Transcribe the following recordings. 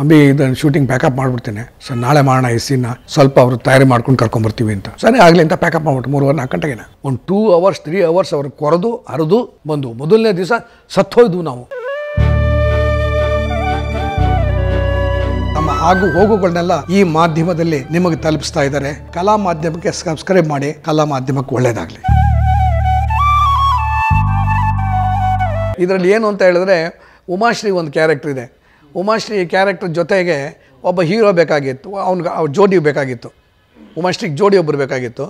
ಅಂಬಿ ಇದನ್ನು shooting pack up ಮಾಡಿಬಿಡ್ತೇನೆ so ನಾಳೆ ಮಾಡೋಣ ಈ ಸೀನ ಸ್ವಲ್ಪ ಅವರು ತಯಾರಿ ಮಾಡ್ಕೊಂಡು ಕರ್ಕೊಂಡ್ಬರ್ತೀವಿ ಅಂತ ಸರಿ ಆಗಲಿ ಅಂತ ಪ್ಯಾಕಪ್ ಮಾಡ್ಬಿಟ್ಟು ಮೂರುವರೆ ನಾಲ್ಕು ಗಂಟೆಗೆ ಒಂದು ಟೂ ಅವರ್ಸ್ ತ್ರೀ ಅವರ್ಸ್ ಅವರು ಕೊರೆದು ಹರಿದು ಬಂದು ಮೊದಲನೇ ದಿವಸ ಸತ್ತೋಯ್ದು ನಾವು ನಮ್ಮ ಆಗು ಹೋಗುಗಳನ್ನೆಲ್ಲ ಈ ಮಾಧ್ಯಮದಲ್ಲಿ ನಿಮಗೆ ತಲುಪಿಸ್ತಾ ಇದ್ದಾರೆ ಕಲಾ ಮಾಧ್ಯಮಕ್ಕೆ ಸಬ್ಸ್ಕ್ರೈಬ್ ಮಾಡಿ ಕಲಾ ಮಾಧ್ಯಮಕ್ಕೆ ಒಳ್ಳೇದಾಗಲಿ ಇದರಲ್ಲಿ ಏನು ಅಂತ ಹೇಳಿದ್ರೆ ಉಮಾಶ್ರೀ ಒಂದು ಕ್ಯಾರೆಕ್ಟರ್ ಇದೆ ಉಮಾಶ್ರೀ ಕ್ಯಾರೆಕ್ಟರ್ ಜೊತೆಗೆ ಒಬ್ಬ ಹೀರೋ ಬೇಕಾಗಿತ್ತು ಅವ್ನಿಗೆ ಅವ್ರ ಜೋಡಿ ಬೇಕಾಗಿತ್ತು ಉಮಾಶ್ರೀಗೆ ಜೋಡಿ ಒಬ್ಬರು ಬೇಕಾಗಿತ್ತು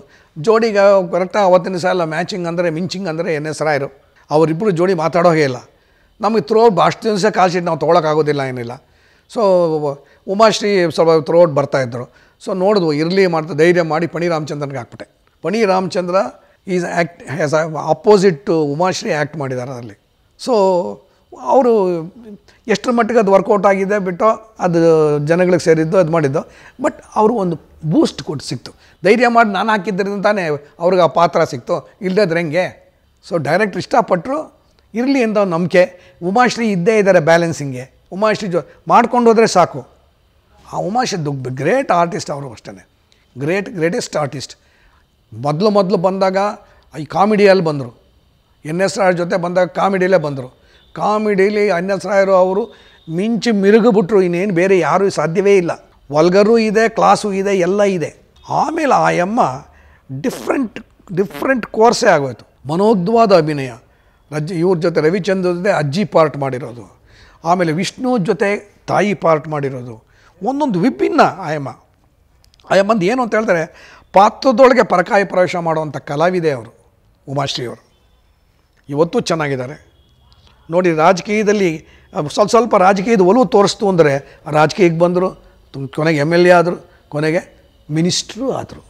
ಜೋಡಿಗೆ ಕರೆಕ್ಟಾಗಿ ಅವತ್ತಿನ ಸಲ ಮ್ಯಾಚಿಂಗ್ ಅಂದರೆ ಮಿಂಚಿಂಗ್ ಅಂದರೆ ಎನ್ ಎಸ್ ರಾಯರು ಅವರಿಬ್ಬರು ಜೋಡಿ ಮಾತಾಡೋಗೆ ಇಲ್ಲ ನಮಗೆ ಥ್ರೋ ಅಷ್ಟು ದಿವಸ ಕಾಲ್ ನಾವು ತೊಗೊಳಕ್ಕಾಗೋದಿಲ್ಲ ಏನಿಲ್ಲ ಸೊ ಉಮಾಶ್ರೀ ಸ್ವಲ್ಪ ಬರ್ತಾ ಬರ್ತಾಯಿದ್ರು ಸೊ ನೋಡಿದ್ವು ಇರಲಿ ಮಾಡ್ತಾ ಧೈರ್ಯ ಮಾಡಿ ಪಣಿ ರಾಮಚಂದ್ರನ್ಗೆ ಹಾಕ್ಬಿಟ್ಟೆ Phani Ramachandra is act as opposite to Umashree act ಮಾಡಿದ್ದಾರೆ ಅದರಲ್ಲಿ ಸೊ ಅವರು ಎಷ್ಟರ ಮಟ್ಟಿಗೆ ಅದು ವರ್ಕೌಟ್ ಆಗಿದೆ ಬಿಟ್ಟು ಅದು ಜನಗಳಿಗೆ ಸೇರಿದ್ದು ಅದು ಮಾಡಿದ್ದು ಬಟ್ ಅವರು ಒಂದು ಬೂಸ್ಟ್ ಕೊಟ್ಟು ಸಿಕ್ತು ಧೈರ್ಯ ಮಾಡಿ ನಾನು ಹಾಕಿದ್ದರಿಂದ ತಾನೇ ಅವ್ರಿಗೆ ಆ ಪಾತ್ರ ಸಿಕ್ತು ಇಲ್ಲದ್ರೆ ಹೆಂಗೆ ಸೊ ಡೈರೆಕ್ಟ್ ಇಷ್ಟಪಟ್ಟರು ಇರಲಿ ಅಂತ ನಂಬಿಕೆ ಉಮಾಶ್ರೀ ಇದ್ದೇ ಇದ್ದಾರೆ ಬ್ಯಾಲೆನ್ಸಿಂಗೆ ಉಮಾಶ್ರೀ ಜೊ ಮಾಡ್ಕೊಂಡು ಹೋದರೆ ಸಾಕು ಆ ಉಮಾಶ್ರೀ ದುಗ್ ಗ್ರೇಟ್ ಆರ್ಟಿಸ್ಟ್ ಅವರು ಅಷ್ಟೇ ಗ್ರೇಟ್ ಗ್ರೇಟೆಸ್ಟ್ ಆರ್ಟಿಸ್ಟ್ ಮೊದಲು ಮೊದಲು ಬಂದಾಗ ಈ ಕಾಮಿಡಿಯಲ್ಲಿ ಬಂದರು ಎನ್ ಎಸ್ ಆರ್ ಜೊತೆ ಬಂದಾಗ ಕಾಮಿಡಿಯಲ್ಲೇ ಬಂದರು ಕಾಮಿಡಿಲಿ ಅನ್ಯಸಾಯರು ಅವರು ಮಿಂಚಿ ಮಿರುಗುಬಿಟ್ರು ಇನ್ನೇನು ಬೇರೆ ಯಾರೂ ಸಾಧ್ಯವೇ ಇಲ್ಲ ವಲ್ಗರು ಇದೆ ಕ್ಲಾಸು ಇದೆ ಎಲ್ಲ ಇದೆ ಆಮೇಲೆ ಆ ಎಮ್ಮ ಡಿಫ್ರೆಂಟ್ ಡಿಫ್ರೆಂಟ್ ಕೋರ್ಸೇ ಆಗೋಯ್ತು ಮನೋದ್ವಾದ ಅಭಿನಯ ರಜ್ ಇವ್ರ ಜೊತೆ ರವಿಚಂದ್ರ ಜೊತೆ ಅಜ್ಜಿ ಪಾರ್ಟ್ ಮಾಡಿರೋದು ಆಮೇಲೆ ವಿಷ್ಣು ಜೊತೆ ತಾಯಿ ಪಾರ್ಟ್ ಮಾಡಿರೋದು ಒಂದೊಂದು ವಿಭಿನ್ನ ಆಯಮ್ಮ ಆಯಮ್ಮಂದು ಏನು ಅಂತ ಹೇಳಿದ್ರೆ ಪಾತ್ರದೊಳಗೆ ಪರಕಾಯಿ ಪ್ರವೇಶ ಮಾಡುವಂಥ ಕಲಾವಿದೆ ಅವರು ಉಮಾಶ್ರೀ ಅವರು ಇವತ್ತು ಚೆನ್ನಾಗಿದ್ದಾರೆ ನೋಡಿ ರಾಜಕೀಯದಲ್ಲಿ ಸ್ವಲ್ಪ ಸ್ವಲ್ಪ ರಾಜಕೀಯದ ಒಲವು ತೋರಿಸ್ತು ಅಂದರೆ ರಾಜಕೀಯಕ್ಕೆ ಬಂದರು ತುಂಬ ಕೊನೆಗೆ ಎಮ್ ಎಲ್ ಎ ಆದರು ಕೊನೆಗೆ ಮಿನಿಸ್ಟ್ರು ಆದರು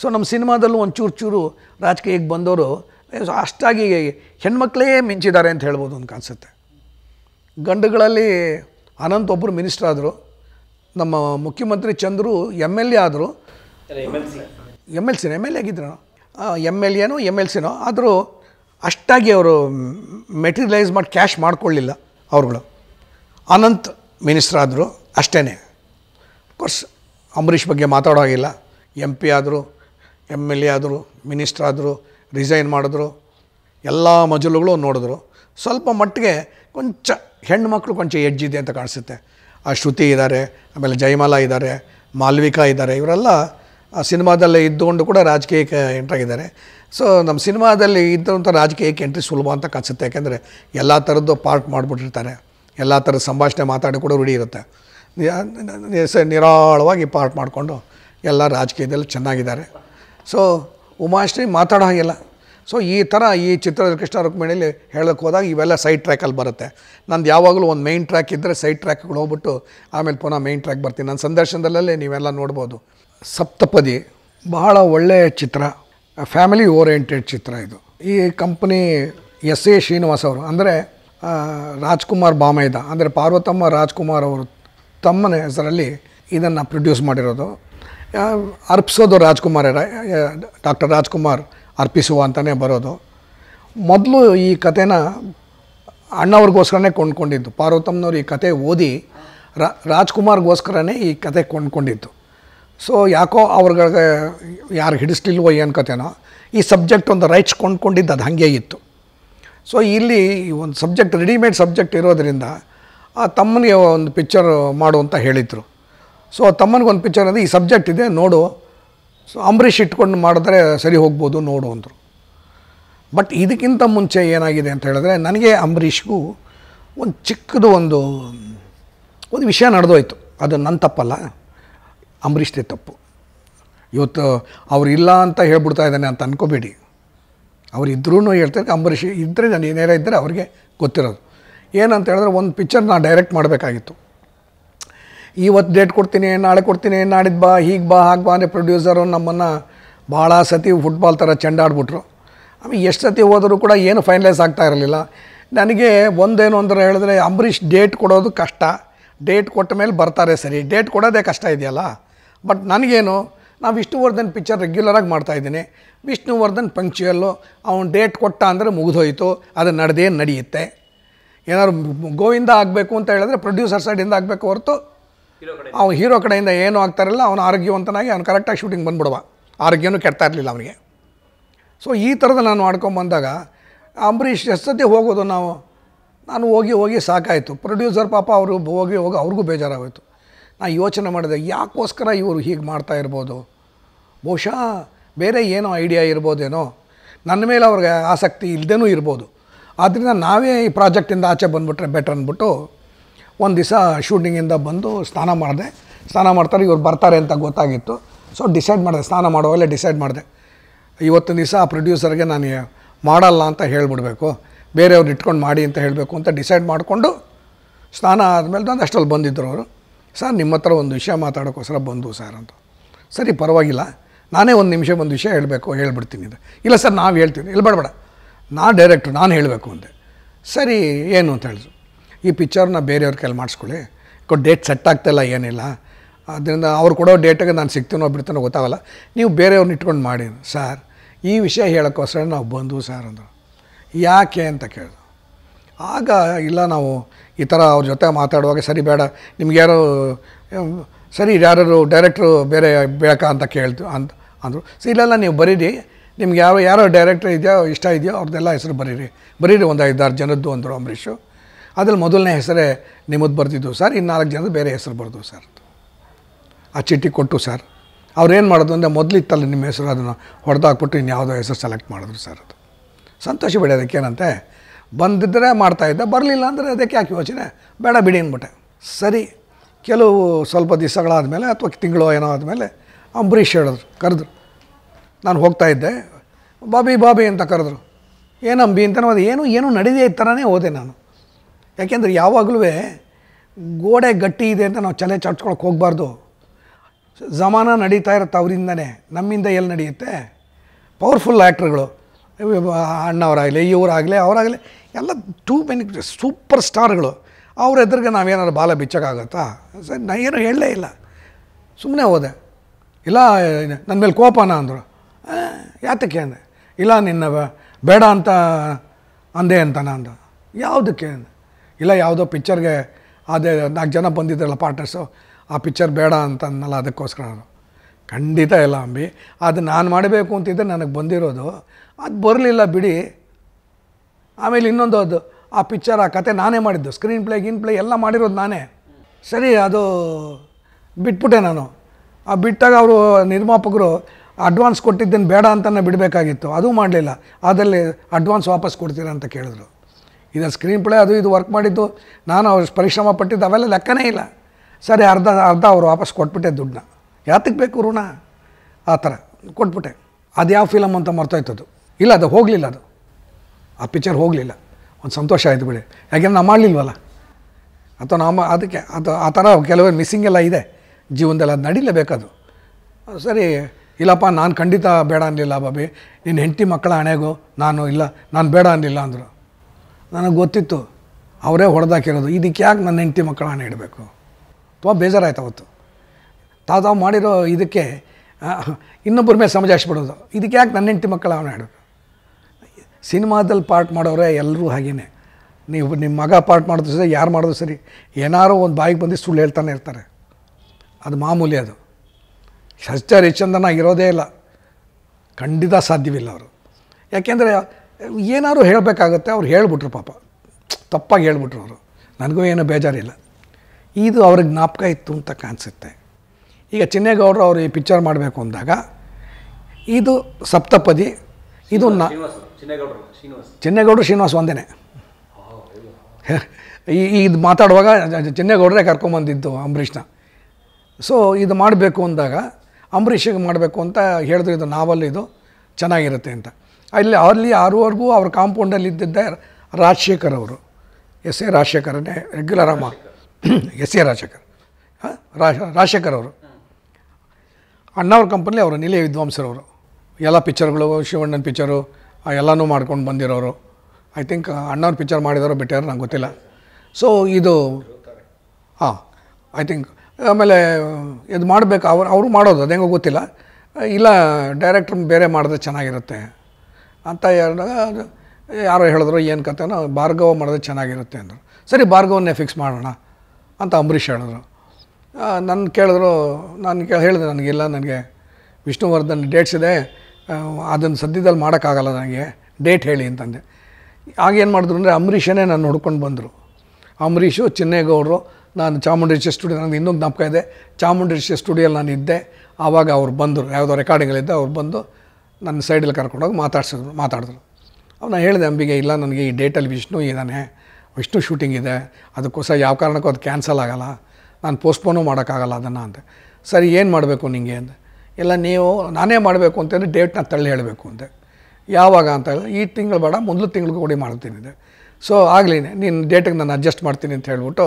ಸೊ ನಮ್ಮ ಸಿನಿಮಾದಲ್ಲೂ ಒಂಚೂರು ಚೂರು ರಾಜಕೀಯಕ್ಕೆ ಬಂದವರು ಅಷ್ಟಾಗಿ ಹೆಣ್ಮಕ್ಳೇ ಮಿಂಚಿದ್ದಾರೆ ಅಂತ ಹೇಳ್ಬೋದು ಅಂತ ಕಾಣಿಸುತ್ತೆ ಗಂಡುಗಳಲ್ಲಿ ಅನಂತ್ ಒಬ್ಬರು ಮಿನಿಸ್ಟರ್ ಆದರು ನಮ್ಮ ಮುಖ್ಯಮಂತ್ರಿ ಚಂದ್ರು ಎಮ್ ಎಲ್ ಎ ಆದರು ಎಮ್ ಎಲ್ ಸಿನ ಎಮ್ ಎಲ್ ಎ ಆಗಿದ್ರು ಎಮ್ ಎಲ್ ಎನೋ ಎಮ್ ಎಲ್ ಸಿನೋ ಆದರೂ ಅಷ್ಟಾಗಿ ಅವರು ಮೆಟೀರಿಯಲೈಸ್ ಮಾಡಿ ಕ್ಯಾಶ್ ಮಾಡಿಕೊಳ್ಳಿಲ್ಲ ಅವರುಗಳು ಅನಂತ್ ಮಿನಿಸ್ಟರ್ ಆದರು ಅಷ್ಟೇ ಕೋರ್ಸ್ ಅಂಬರೀಷ್ ಬಗ್ಗೆ ಮಾತಾಡೋ ಹಾಗಿಲ್ಲ ಎಂ ಪಿ ಆದರು ಎಮ್ ಎಲ್ ಎ ಆದರು ಮಿನಿಸ್ಟರ್ ಆದರು ರಿಸೈನ್ ಮಾಡಿದ್ರು ಎಲ್ಲ ಮಜಲುಗಳು ನೋಡಿದ್ರು ಸ್ವಲ್ಪ ಮಟ್ಟಿಗೆ ಕೊಂಚ ಹೆಣ್ಮಕ್ಳು ಕೊಂಚ ಎಜ್ಜಿದೆ ಅಂತ ಕಾಣಿಸುತ್ತೆ ಆ ಶ್ರುತಿ ಇದ್ದಾರೆ ಆಮೇಲೆ ಜಯಮಾಲ ಇದ್ದಾರೆ ಮಾಲ್ವಿಕಾ ಇದ್ದಾರೆ ಇವರೆಲ್ಲ ಆ ಸಿನಿಮಾದಲ್ಲೇ ಇದ್ದುಕೊಂಡು ಕೂಡ ರಾಜಕೀಯಕ್ಕೆ ಎಂಟ್ರಾಗಿದ್ದಾರೆ ಸೊ ನಮ್ಮ ಸಿನಿಮಾದಲ್ಲಿ ಇದ್ದಂಥ ರಾಜಕೀಯಕ್ಕೆ ಎಂಟ್ರಿ ಸುಲಭ ಅಂತ ಕಾಣಿಸುತ್ತೆ ಯಾಕೆಂದರೆ ಎಲ್ಲ ಥರದ್ದು ಪಾರ್ಟ್ ಮಾಡಿಬಿಟ್ಟಿರ್ತಾರೆ ಎಲ್ಲ ಥರದ ಸಂಭಾಷಣೆ ಮಾತಾಡಿ ಕೂಡ ರೂಢಿ ಇರುತ್ತೆ ನಿರಾಳವಾಗಿ ಪಾರ್ಟ್ ಮಾಡಿಕೊಂಡು ಎಲ್ಲ ರಾಜಕೀಯದಲ್ಲಿ ಚೆನ್ನಾಗಿದ್ದಾರೆ ಸೊ ಉಮಾಶ್ರೀ ಮಾತಾಡೋ ಹಾಗೆಲ್ಲ ಸೊ ಈ ಥರ ಈ ಚಿತ್ರ ಕೃಷ್ಣ ರುಕ್ಮಿಣಿಯಲ್ಲಿ ಹೇಳೋಕ್ಕೆ ಹೋದಾಗ ಇವೆಲ್ಲ ಸೈಡ್ ಟ್ರ್ಯಾಕಲ್ಲಿ ಬರುತ್ತೆ ನಂದು ಯಾವಾಗಲೂ ಒಂದು ಮೈನ್ ಟ್ರ್ಯಾಕ್ ಇದ್ದರೆ ಸೈಡ್ ಟ್ರ್ಯಾಕ್ಗಳು ಹೋಗ್ಬಿಟ್ಟು ಆಮೇಲೆ ಪುನಃ ಮೈನ್ ಟ್ರ್ಯಾಕ್ ಬರ್ತೀನಿ ನನ್ನ ಸಂದರ್ಶನದಲ್ಲೇ ನೀವೆಲ್ಲ ನೋಡ್ಬೋದು ಸಪ್ತಪದಿ ಬಹಳ ಒಳ್ಳೆಯ ಚಿತ್ರ ಫ್ಯಾಮಿಲಿ ಓರಿಯೆಂಟೆಡ್ ಚಿತ್ರ ಇದು ಈ ಕಂಪ್ನಿ ಎಸ್ ಎ ಶ್ರೀನಿವಾಸ್ ಅವರು ಅಂದರೆ ರಾಜ್ಕುಮಾರ್ ಬಾಮೈದ ಅಂದರೆ ಪಾರ್ವತಮ್ಮ ರಾಜ್ಕುಮಾರ್ ಅವರು ತಮ್ಮನ ಹೆಸರಲ್ಲಿ ಇದನ್ನು ಪ್ರೊಡ್ಯೂಸ್ ಮಾಡಿರೋದು ಅರ್ಪಿಸೋದು ರಾಜ್ಕುಮಾರ್ ಡಾಕ್ಟರ್ ರಾಜ್ಕುಮಾರ್ ಅರ್ಪಿಸುವ ಅಂತಲೇ ಬರೋದು ಮೊದಲು ಈ ಕಥೆನ ಅಣ್ಣವ್ರಿಗೋಸ್ಕರನೇ ಕೊಂಡ್ಕೊಂಡಿದ್ದು ಪಾರ್ವತಮ್ಮನವ್ರು ಈ ಕತೆ ಓದಿ ರಾಜ್ಕುಮಾರ್ಗೋಸ್ಕರನೇ ಈ ಕತೆ ಕೊಂಡ್ಕೊಂಡಿದ್ದು ಸೊ ಯಾಕೋ ಅವ್ರಿಗೆ ಯಾರು ಹಿಡಿಸ್ಲಿಲ್ವೋ ಏನು ಕತೆನೋ ಈ ಸಬ್ಜೆಕ್ಟ್ ಒಂದು ರೈಟ್ಸ್ ಕೊಂಡ್ಕೊಂಡಿದ್ದು ಅದು ಹಾಗೆ ಇತ್ತು ಸೊ ಇಲ್ಲಿ ಈ ಒಂದು ಸಬ್ಜೆಕ್ಟ್ ರೆಡಿಮೇಡ್ ಸಬ್ಜೆಕ್ಟ್ ಇರೋದರಿಂದ ಆ ತಮ್ಮನಿಗೆ ಒಂದು ಪಿಕ್ಚರ್ ಮಾಡು ಅಂತ ಹೇಳಿದರು ಸೊ ತಮ್ಮನಿಗೊಂದು ಪಿಕ್ಚರ್ ಅಂದರೆ ಈ ಸಬ್ಜೆಕ್ಟ್ ಇದೆ ನೋಡು ಸೊ ಅಂಬರೀಷ್ ಇಟ್ಕೊಂಡು ಮಾಡಿದ್ರೆ ಸರಿ ಹೋಗ್ಬೋದು ನೋಡು ಅಂದರು ಬಟ್ ಇದಕ್ಕಿಂತ ಮುಂಚೆ ಏನಾಗಿದೆ ಅಂತ ಹೇಳಿದ್ರೆ ನನಗೆ ಅಂಬರೀಷ್ಗೂ ಒಂದು ಚಿಕ್ಕದು ಒಂದು ಒಂದು ವಿಷಯ ನಡೆದೋಯ್ತು ಅದು ನನ್ನ ತಪ್ಪಲ್ಲ ಅಂಬರೀಷ್ದೇ ತಪ್ಪು ಇವತ್ತು ಅವ್ರು ಇಲ್ಲ ಅಂತ ಹೇಳ್ಬಿಡ್ತಾ ಇದ್ದಾನೆ ಅಂತ ಅನ್ಕೋಬೇಡಿ ಅವ್ರು ಇದ್ರೂ ಹೇಳ್ತಾರೆ ಅಂಬರೀಷ್ ಇದ್ದರೆ ನಾನು ಏನೇನೋ ಇದ್ದರೆ ಅವ್ರಿಗೆ ಗೊತ್ತಿರೋದು ಏನಂತ ಹೇಳಿದ್ರೆ ಒಂದು ಪಿಕ್ಚರ್ ನಾನು ಡೈರೆಕ್ಟ್ ಮಾಡಬೇಕಾಗಿತ್ತು ಇವತ್ತು ಡೇಟ್ ಕೊಡ್ತೀನಿ ನಾಳೆ ಕೊಡ್ತೀನಿ ನಾಡಿದ್ದು ಬಾ ಹೀಗೆ ಬಾ ಹಾಗೆ ಬಾ ಅಂದರೆ ಪ್ರೊಡ್ಯೂಸರು ನಮ್ಮನ್ನು ಭಾಳ ಸತಿ ಫುಟ್ಬಾಲ್ ಥರ ಚೆಂಡಾಡ್ಬಿಟ್ರು ಆಮೇಲೆ ಎಷ್ಟು ಸತಿ ಹೋದರೂ ಕೂಡ ಏನು ಫೈನಲೈಸ್ ಆಗ್ತಾ ಇರಲಿಲ್ಲ ನನಗೆ ಒಂದೇನು ಅಂದ್ರೆ ಹೇಳಿದ್ರೆ ಅಂಬರೀಷ್ ಡೇಟ್ ಕೊಡೋದು ಕಷ್ಟ ಡೇಟ್ ಕೊಟ್ಟ ಮೇಲೆ ಬರ್ತಾರೆ ಸರಿ ಡೇಟ್ ಕೊಡೋದೇ ಕಷ್ಟ ಇದೆಯಲ್ಲ ಬಟ್ ನನಗೇನು ನಾವು ವಿಷ್ಣುವರ್ಧನ್ ಪಿಕ್ಚರ್ ರೆಗ್ಯುಲರಾಗಿ ಮಾಡ್ತಾಯಿದ್ದೀನಿ ವಿಷ್ಣುವರ್ಧನ್ ಪಂಕ್ಚುಯಲ್ಲು ಅವನು ಡೇಟ್ ಕೊಟ್ಟ ಅಂದರೆ ಮುಗಿದೋಯಿತು ಅದು ನಡೆದೇ ನಡೆಯುತ್ತೆ ಏನಾದ್ರು ಗೋವಿಂದ ಆಗಬೇಕು ಅಂತ ಹೇಳಿದ್ರೆ ಪ್ರೊಡ್ಯೂಸರ್ ಸೈಡಿಂದ ಆಗಬೇಕು ಹೊರತು ಅವ್ನು ಹೀರೋ ಕಡೆಯಿಂದ ಏನೂ ಆಗ್ತಾಯಿರಲ್ಲ ಅವನು ಆರೋಗ್ಯವಂತನಾಗಿ ಅವ್ನು ಕರೆಕ್ಟಾಗಿ ಶೂಟಿಂಗ್ ಬಂದ್ಬಿಡುವ ಆರೋಗ್ಯನೂ ಕೆಡ್ತಾ ಇರಲಿಲ್ಲ ಅವನಿಗೆ ಸೊ ಈ ಥರದ ನಾನು ಮಾಡ್ಕೊಂಬಂದಾಗ ಅಂಬರೀಷ್ ಎಷ್ಟೊತ್ತಿ ಹೋಗೋದು ನಾವು ನಾನು ಹೋಗಿ ಹೋಗಿ ಸಾಕಾಯಿತು ಪ್ರೊಡ್ಯೂಸರ್ ಪಾಪ ಅವರು ಹೋಗಿ ಹೋಗಿ ಅವ್ರಿಗೂ ಬೇಜಾರಾಗೋಯಿತು ನಾನು ಯೋಚನೆ ಮಾಡಿದೆ ಯಾಕೋಸ್ಕರ ಇವರು ಹೀಗೆ ಮಾಡ್ತಾ ಇರ್ಬೋದು ಬಹುಶಃ ಬೇರೆ ಏನೋ ಐಡಿಯಾ ಇರ್ಬೋದೇನೋ ನನ್ನ ಮೇಲೆ ಅವ್ರಿಗೆ ಆಸಕ್ತಿ ಇಲ್ಲದೇನೂ ಇರ್ಬೋದು ಆದ್ದರಿಂದ ನಾವೇ ಈ ಪ್ರಾಜೆಕ್ಟಿಂದ ಆಚೆ ಬಂದುಬಿಟ್ರೆ ಬೆಟ್ರ್ ಅಂದ್ಬಿಟ್ಟು ಒಂದು ದಿವಸ ಶೂಟಿಂಗಿಂದ ಬಂದು ಸ್ನಾನ ಮಾಡಿದೆ ಸ್ನಾನ ಮಾಡ್ತಾರೆ ಇವ್ರು ಬರ್ತಾರೆ ಅಂತ ಗೊತ್ತಾಗಿತ್ತು ಸೊ ಡಿಸೈಡ್ ಮಾಡಿದೆ ಸ್ನಾನ ಮಾಡುವಾಗಲೇ ಡಿಸೈಡ್ ಮಾಡಿದೆ ಇವತ್ತು ದಿವಸ ಆ ಪ್ರೊಡ್ಯೂಸರ್ಗೆ ನಾನು ಮಾಡಲ್ಲ ಅಂತ ಹೇಳ್ಬಿಡ್ಬೇಕು ಬೇರೆಯವ್ರು ಇಟ್ಕೊಂಡು ಮಾಡಿ ಅಂತ ಹೇಳಬೇಕು ಅಂತ ಡಿಸೈಡ್ ಮಾಡಿಕೊಂಡು ಸ್ನಾನ ಆದಮೇಲೆ ನಾನು ಅಷ್ಟರಲ್ಲಿ ಬಂದಿದ್ದರು ಅವರು ಸರ್ ನಿಮ್ಮ ಹತ್ರ ಒಂದು ವಿಷಯ ಮಾತಾಡೋಕ್ಕೋಸ್ಕರ ಬಂದು ಸರ್ ಅಂತ ಸರಿ ಪರವಾಗಿಲ್ಲ ನಾನೇ ಒಂದು ನಿಮಿಷ ಒಂದು ವಿಷಯ ಹೇಳಬೇಕು ಹೇಳ್ಬಿಡ್ತೀನಿ ಅಂತ ಇಲ್ಲ ಸರ್ ನಾವು ಹೇಳ್ತೀನಿ ಇಲ್ಲ ಬೇಡಬೇಡ ನಾನು ಡೈರೆಕ್ಟ್ರು ನಾನು ಹೇಳಬೇಕು ಅಂದೆ ಸರಿ ಏನು ಅಂತ ಹೇಳಿದ್ರು ಈ ಪಿಚ್ಚರ್ನ ಬೇರೆಯವ್ರ ಕೈಲಿ ಮಾಡಿಸ್ಕೊಳ್ಳಿ ಡೇಟ್ ಸೆಟ್ ಆಗ್ತಾಯಿಲ್ಲ ಏನಿಲ್ಲ ಅದರಿಂದ ಅವ್ರು ಕೊಡೋ ಡೇಟಿಗೆ ನಾನು ಸಿಗ್ತೀನೋ ಬಿಡ್ತೀನೋ ಗೊತ್ತಾಗಲ್ಲ ನೀವು ಬೇರೆಯವ್ರನ್ನ ಇಟ್ಕೊಂಡು ಮಾಡಿ ಸರ್ ಈ ವಿಷಯ ಹೇಳೋಕ್ಕೋಸ್ಕರ ನಾವು ಬಂದು ಸರ್ ಅಂದರು ಯಾಕೆ ಅಂತ ಕೇಳಿದ್ರು ಆಗ ಇಲ್ಲ ನಾವು ಈ ಥರ ಅವ್ರ ಜೊತೆ ಮಾತಾಡುವಾಗ ಸರಿ ಬೇಡ ನಿಮ್ಗೆ ಯಾರು ಸರಿ ಯಾರು ಡೈರೆಕ್ಟ್ರು ಬೇರೆ ಬೇಕಾ ಅಂತ ಕೇಳ್ತು ಅಂತ ಅಂದರು ಸೊ ಇಲ್ಲೆಲ್ಲ ನೀವು ಬರೀರಿ ನಿಮ್ಗೆ ಯಾರು ಯಾರೋ ಡೈರೆಕ್ಟ್ರ್ ಇದೆಯೋ ಇಷ್ಟ ಇದೆಯೋ ಅವ್ರದ್ದೆಲ್ಲ ಹೆಸರು ಬರೀರಿ ಬರೀರಿ ಒಂದು ಐದಾರು ಜನದ್ದು ಅಂದರು ಅಂಬರೀಷು ಅದ್ರಲ್ಲಿ ಮೊದಲನೇ ಹೆಸರೇ ನಿಮ್ಮದು ಬರ್ತಿದ್ದು ಸರ್ ಇನ್ನು ನಾಲ್ಕು ಜನದ ಬೇರೆ ಹೆಸರು ಬರೆದು ಸರ್ ಆ ಚೀಟಿ ಕೊಟ್ಟು ಸರ್ ಅವ್ರೇನು ಮಾಡೋದು ಅಂದರೆ ಮೊದಲಿತ್ತಲ್ಲ ನಿಮ್ಮ ಹೆಸರು ಅದನ್ನು ಹೊಡೆದಾಕ್ಬಿಟ್ಟು ಇನ್ಯಾವುದೋ ಹೆಸರು ಸೆಲೆಕ್ಟ್ ಮಾಡಿದ್ರು ಸರ್ ಅದು ಸಂತೋಷ ಅದಕ್ಕೇನಂತೆ ಬಂದಿದ್ದರೆ ಮಾಡ್ತಾಯಿದ್ದೆ ಬರಲಿಲ್ಲ ಅಂದರೆ ಅದಕ್ಕೆ ಯಾಕೆ ಯೋಚನೆ ಬೇಡ ಬಿಡಿ ಅಂದ್ಬಿಟ್ಟೆ ಸರಿ ಕೆಲವು ಸ್ವಲ್ಪ ದಿವಸಗಳಾದಮೇಲೆ ಅಥವಾ ತಿಂಗಳು ಏನೋ ಆದಮೇಲೆ ಅಂಬರೀಷ್ ಹೇಳಿದ್ರು ಕರೆದ್ರು ನಾನು ಹೋಗ್ತಾಯಿದ್ದೆ ಬಾಬಿ ಬಾಬಿ ಅಂತ ಕರೆದ್ರು ಏನು ಅಂಬಿ ಅಂತ ಅದು ಏನು ಏನು ನಡೆದೇ ಥರನೇ ಹೋದೆ ನಾನು ಯಾಕೆಂದರೆ ಯಾವಾಗಲೂ ಗೋಡೆ ಗಟ್ಟಿ ಇದೆ ಅಂತ ನಾವು ಚಲೇ ಚಾಟ್ಸ್ಕೊಳಕ್ಕೆ ಹೋಗಬಾರ್ದು ಜಮಾನ ನಡೀತಾ ಇರುತ್ತೆ ಅವರಿಂದನೇ ನಮ್ಮಿಂದ ಎಲ್ಲಿ ನಡೆಯುತ್ತೆ ಪವರ್ಫುಲ್ ಆ್ಯಕ್ಟ್ರುಗಳು ಅಣ್ಣವರಾಗಲಿ ಇವರಾಗಲಿ ಅವರಾಗಲಿ ಎಲ್ಲ ಟೂ ಮೆನಿ ಸೂಪರ್ ಸ್ಟಾರ್ಗಳು ಅವ್ರ ಎದುರಿಗೆ ನಾವೇನಾದ್ರು ಬಾಲ ಬಿಚ್ಚೋಕ್ಕಾಗತ್ತಾ ಸರಿ ನಾ ಏನು ಹೇಳಲೇ ಇಲ್ಲ ಸುಮ್ಮನೆ ಹೋದೆ ಇಲ್ಲ ನನ್ನ ಮೇಲೆ ಕೋಪನ ಅಂದರು ಯಾತಕ್ಕೆ ಅಂದೆ ಇಲ್ಲ ನಿನ್ನ ಬೇಡ ಅಂತ ಅಂದೆ ನಾನು ನಾನು ಯಾವುದಕ್ಕೆ ಇಲ್ಲ ಯಾವುದೋ ಪಿಕ್ಚರ್ಗೆ ಅದೇ ನಾಲ್ಕು ಜನ ಬಂದಿದ್ರಲ್ಲ ಪಾರ್ಟ್ನರ್ಸು ಆ ಪಿಕ್ಚರ್ ಬೇಡ ಅಂತ ಅದಕ್ಕೋಸ್ಕರ ಖಂಡಿತ ಇಲ್ಲ ಅಂಬಿ ಅದು ನಾನು ಮಾಡಬೇಕು ಅಂತಿದ್ದರೆ ನನಗೆ ಬಂದಿರೋದು ಅದು ಬರಲಿಲ್ಲ ಬಿಡಿ ಆಮೇಲೆ ಇನ್ನೊಂದು ಅದು ಆ ಪಿಕ್ಚರ್ ಆ ಕತೆ ನಾನೇ ಮಾಡಿದ್ದು ಸ್ಕ್ರೀನ್ ಪ್ಲೇ ಗಿನ್ ಪ್ಲೇ ಎಲ್ಲ ಮಾಡಿರೋದು ನಾನೇ ಸರಿ ಅದು ಬಿಟ್ಬಿಟ್ಟೆ ನಾನು ಆ ಬಿಟ್ಟಾಗ ಅವರು ನಿರ್ಮಾಪಕರು ಅಡ್ವಾನ್ಸ್ ಕೊಟ್ಟಿದ್ದೇನು ಬೇಡ ಅಂತ ಬಿಡಬೇಕಾಗಿತ್ತು ಅದು ಮಾಡಲಿಲ್ಲ ಅದರಲ್ಲಿ ಅಡ್ವಾನ್ಸ್ ವಾಪಸ್ ಕೊಡ್ತೀರಾ ಅಂತ ಕೇಳಿದ್ರು ಇದನ್ನು ಸ್ಕ್ರೀನ್ ಪ್ಲೇ ಅದು ಇದು ವರ್ಕ್ ಮಾಡಿದ್ದು ನಾನು ಅವ್ರು ಪರಿಶ್ರಮ ಪಟ್ಟಿದ್ದು ಅವೆಲ್ಲ ಲೆಕ್ಕನೇ ಇಲ್ಲ ಸರಿ ಅರ್ಧ ಅರ್ಧ ಅವರು ವಾಪಸ್ ಕೊಟ್ಬಿಟ್ಟೆ ದುಡ್ಡನ್ನ ಯಾತಕ್ಕೆ ಬೇಕು ಋಣ ಆ ಥರ ಕೊಟ್ಬಿಟ್ಟೆ ಅದು ಯಾವ ಫಿಲಮ್ ಅಂತ ಮರ್ತೋಯ್ತದ್ದು ಇಲ್ಲ ಅದು ಹೋಗಲಿಲ್ಲ ಅದು ಆ ಪಿಕ್ಚರ್ ಹೋಗಲಿಲ್ಲ ಒಂದು ಸಂತೋಷ ಆಯಿತು ಬಿಡಿ ಯಾಕೆಂದ್ರೆ ನಾವು ಮಾಡಲಿಲ್ವಲ್ಲ ಅಥವಾ ನಾವು ಅದಕ್ಕೆ ಅಥವಾ ಆ ಥರ ಕೆಲವೇ ಮಿಸ್ಸಿಂಗ್ ಎಲ್ಲ ಇದೆ ಜೀವನದಲ್ಲಿ ಅದು ನಡೀಲೇಬೇಕದು ಸರಿ ಇಲ್ಲಪ್ಪ ನಾನು ಖಂಡಿತ ಬೇಡ ಅನ್ನಲಿಲ್ಲ ಬಾಬಿ ನಿನ್ನ ಹೆಂಡತಿ ಮಕ್ಕಳ ಹಣೆಗೂ ನಾನು ಇಲ್ಲ ನಾನು ಬೇಡ ಅನ್ನಲಿಲ್ಲ ಅಂದರು ನನಗೆ ಗೊತ್ತಿತ್ತು ಅವರೇ ಹೊಡೆದಾಕಿರೋದು ಇದಕ್ಕೆ ಯಾಕೆ ನನ್ನ ಹೆಂಡತಿ ಮಕ್ಕಳ ಹಣೆ ಇಡಬೇಕು ತುಂಬ ಬೇಜಾರಾಯ್ತು ಅವತ್ತು ತಾವು ತಾವು ಮಾಡಿರೋ ಇದಕ್ಕೆ ಇನ್ನೊಬ್ಬರ ಮೇಲೆ ಸಮಜಾಯಿಸ್ಬಿಡೋದು ಬಿಡೋದು ಇದಕ್ಕೆ ಯಾಕೆ ನನ್ನ ಹೆಂಡತಿ ಮಕ್ಕಳ ಹಣೆ ಇಡಬೇಕು ಸಿನಿಮಾದಲ್ಲಿ ಪಾರ್ಟ್ ಮಾಡೋರೆ ಎಲ್ಲರೂ ಹಾಗೇ ನೀವು ನಿಮ್ಮ ಮಗ ಪಾರ್ಟ್ ಮಾಡಿದ್ರು ಸರಿ ಯಾರು ಮಾಡಿದ್ರು ಸರಿ ಏನಾರೋ ಒಂದು ಬಾಯಿಗೆ ಬಂದು ಸುಳ್ಳು ಹೇಳ್ತಾನೆ ಇರ್ತಾರೆ ಅದು ಮಾಮೂಲಿ ಅದು ಸಸ್ಯ ರಿಚಂದನ ಇರೋದೇ ಇಲ್ಲ ಖಂಡಿತ ಸಾಧ್ಯವಿಲ್ಲ ಅವರು ಯಾಕೆಂದರೆ ಏನಾದ್ರು ಹೇಳಬೇಕಾಗತ್ತೆ ಅವ್ರು ಹೇಳಿಬಿಟ್ರು ಪಾಪ ತಪ್ಪಾಗಿ ಹೇಳ್ಬಿಟ್ರು ಅವರು ನನಗೂ ಏನೂ ಬೇಜಾರಿಲ್ಲ ಇದು ಅವ್ರಿಗೆ ಜ್ಞಾಪಕ ಇತ್ತು ಅಂತ ಕಾಣಿಸುತ್ತೆ ಈಗ ಚಿನ್ನೇಗೌಡರು ಅವರು ಈ ಪಿಕ್ಚರ್ ಮಾಡಬೇಕು ಅಂದಾಗ ಇದು ಸಪ್ತಪದಿ ಇದು ನಾ ಚಿನ್ನೇಗೌಡರು ಶ್ರೀನಿವಾಸ್ ಚೆನ್ನೇಗೌಡರು ಶ್ರೀನಿವಾಸ್ ಒಂದೇನೆ ಈ ಇದು ಮಾತಾಡುವಾಗ ಚೆನ್ನೇಗೌಡರೇ ಕರ್ಕೊಂಬಂದಿದ್ದು ಅಂಬರೀಷ್ನ ಸೊ ಇದು ಮಾಡಬೇಕು ಅಂದಾಗ ಅಂಬರೀಷಿಗೆ ಮಾಡಬೇಕು ಅಂತ ಹೇಳಿದ್ರು ಇದು ನಾವಲ್ಲಿ ಇದು ಚೆನ್ನಾಗಿರುತ್ತೆ ಅಂತ ಅಲ್ಲಿ ಅಲ್ಲಿ ಆರೂವರೆಗೂ ಅವ್ರ ಕಾಂಪೌಂಡಲ್ಲಿ ಇದ್ದಿದ್ದ ರಾಜಶೇಖರ್ ಅವರು ಎಸ್ ಎ ರಾಜಶೇಖರನೇ ರೆಗ್ಯುಲರ್ ಅಮ್ಮ ಎಸ್ ಎ ರಾಜಶೇಖರ್ ರಾಜಶೇಖರ್ ಅವರು ಅಣ್ಣವ್ರ ಕಂಪನಿ ಅವರು ನಿಲಯ ವಿದ್ವಾಂಸರವರು ಎಲ್ಲ ಪಿಚ್ಚರ್ಗಳು ಶಿವಣ್ಣನ ಪಿಚ್ಚರು ಎಲ್ಲನೂ ಮಾಡ್ಕೊಂಡು ಬಂದಿರೋರು ಐ ಥಿಂಕ್ ಅಣ್ಣವ್ರು ಪಿಕ್ಚರ್ ಮಾಡಿದಾರೋ ಬಿಟ್ಟಾರೋ ನಂಗೆ ಗೊತ್ತಿಲ್ಲ ಸೊ ಇದು ಹಾಂ ಐ ಥಿಂಕ್ ಆಮೇಲೆ ಇದು ಮಾಡಬೇಕು ಅವ್ರು ಅವರು ಮಾಡೋದು ಅದು ಹೆಂಗೋ ಗೊತ್ತಿಲ್ಲ ಇಲ್ಲ ಡೈರೆಕ್ಟ್ರ್ ಬೇರೆ ಮಾಡಿದ್ರೆ ಚೆನ್ನಾಗಿರುತ್ತೆ ಅಂತ ಯಾರೋ ಹೇಳಿದ್ರು ಏನು ಕತೆನೋ ಭಾರ್ಗವ ಮಾಡಿದ್ರೆ ಚೆನ್ನಾಗಿರುತ್ತೆ ಅಂದರು ಸರಿ ಭಾರ್ಗವನ್ನೇ ಫಿಕ್ಸ್ ಮಾಡೋಣ ಅಂತ ಅಂಬರೀಷ್ ಹೇಳಿದ್ರು ನನ್ನ ಕೇಳಿದ್ರು ನಾನು ಕೇಳಿ ಹೇಳಿದೆ ನನಗಿಲ್ಲ ನನಗೆ ವಿಷ್ಣುವರ್ಧನ್ ಡೇಟ್ಸ್ ಇದೆ ಅದನ್ನು ಸದ್ಯದಲ್ಲಿ ಮಾಡೋಕ್ಕಾಗಲ್ಲ ನನಗೆ ಡೇಟ್ ಹೇಳಿ ಅಂತಂದೆ ಆಗೇನು ಮಾಡಿದ್ರು ಅಂದರೆ ಅಂಬರೀಷನೇ ನಾನು ನೋಡ್ಕೊಂಡು ಬಂದರು ಅಂಬರೀಷು ಚಿನ್ನೇಗೌಡರು ನಾನು ಚಾಮುಂಡೇಶ್ವರಿ ಸ್ಟುಡಿಯೋ ನನಗೆ ಇನ್ನೊಂದು ಜ್ಞಾಪಕ ಇದೆ ಚಾಮುಂಡೇಶ್ವರಿ ಸ್ಟುಡಿಯೋಲಿ ನಾನು ಇದ್ದೆ ಆವಾಗ ಅವ್ರು ಬಂದರು ಯಾವುದೋ ರೆಕಾರ್ಡಿಂಗ್ಗಳಿದ್ದೆ ಅವ್ರು ಬಂದು ನನ್ನ ಸೈಡಲ್ಲಿ ಕರ್ಕೊಂಡೋಗಿ ಮಾತಾಡ್ಸಿದ್ರು ಮಾತಾಡಿದ್ರು ಅವ್ನು ನಾನು ಹೇಳಿದೆ ಅಂಬಿಗೆ ಇಲ್ಲ ನನಗೆ ಈ ಡೇಟಲ್ಲಿ ವಿಷ್ಣು ಇದ್ದಾನೆ ವಿಷ್ಣು ಶೂಟಿಂಗ್ ಇದೆ ಅದಕ್ಕೋಸ್ಕರ ಯಾವ ಕಾರಣಕ್ಕೂ ಅದು ಕ್ಯಾನ್ಸಲ್ ಆಗೋಲ್ಲ ನಾನು ಪೋಸ್ಟ್ಪೋನು ಮಾಡೋಕ್ಕಾಗಲ್ಲ ಅದನ್ನು ಅಂತ ಸರಿ ಏನು ಮಾಡಬೇಕು ನಿಮಗೆ ಅಂತ ಎಲ್ಲ ನೀವು ನಾನೇ ಮಾಡಬೇಕು ಅಂತಂದರೆ ಡೇಟ್ನ ತಳ್ಳಿ ಹೇಳಬೇಕು ಅಂತೆ ಯಾವಾಗ ಅಂತ ಹೇಳಿದ್ರೆ ಈ ತಿಂಗಳು ಬೇಡ ಮೊದಲು ತಿಂಗಳು ಕೂಡ ಮಾಡ್ತೀನಿ ಸೊ ಆಗಲಿ ನೀನು ಡೇಟಿಗೆ ನಾನು ಅಡ್ಜಸ್ಟ್ ಮಾಡ್ತೀನಿ ಅಂತ ಹೇಳ್ಬಿಟ್ಟು